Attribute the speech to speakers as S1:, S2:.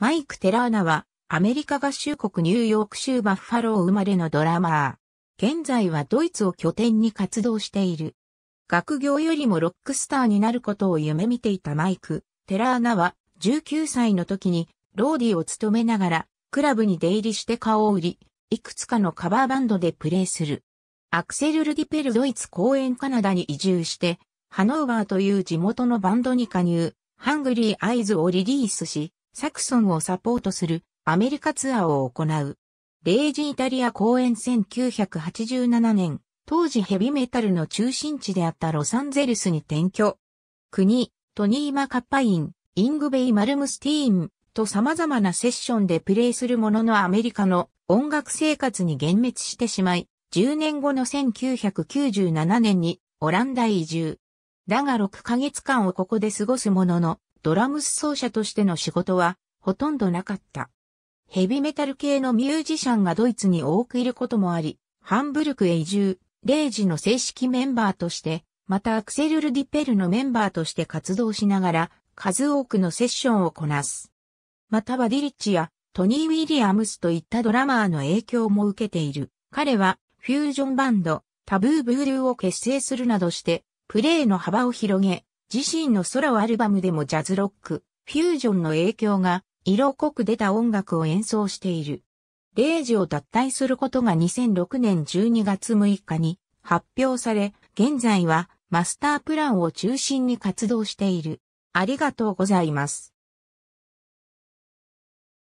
S1: マイク・テラーナは、アメリカ合衆国ニューヨーク州バッファロー生まれのドラマー。現在はドイツを拠点に活動している。学業よりもロックスターになることを夢見ていたマイク・テラーナは、19歳の時に、ローディを務めながら、クラブに出入りして顔を売り、いくつかのカバーバンドでプレーする。アクセル・ルディペルドイツ公演カナダに移住して、ハノーバーという地元のバンドに加入、ハングリー・アイズをリリースし、サクソンをサポートするアメリカツアーを行う。レイジイタリア公演1987年、当時ヘビメタルの中心地であったロサンゼルスに転居。国、トニーマ・カッパイン、イングベイ・マルムスティーンと様々なセッションでプレイするもののアメリカの音楽生活に幻滅してしまい、10年後の1997年にオランダ移住。だが6ヶ月間をここで過ごすものの、ドラムス奏者としての仕事はほとんどなかった。ヘビメタル系のミュージシャンがドイツに多くいることもあり、ハンブルクへ移住、レイジの正式メンバーとして、またアクセル・ルディペルのメンバーとして活動しながら、数多くのセッションをこなす。またはディリッチやトニー・ウィリアムスといったドラマーの影響も受けている。彼はフュージョンバンド、タブー・ブールーを結成するなどして、プレーの幅を広げ、自身のソロアルバムでもジャズロック、フュージョンの影響が色濃く出た音楽を演奏している。レイジを脱退することが2006年12月6日に発表され、現在はマスタープランを中心に活動している。ありがとうございます。